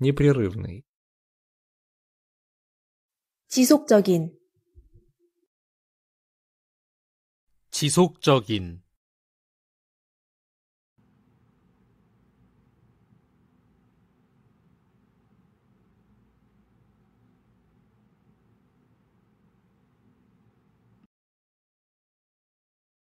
непрерывный. 지속적인 지속적인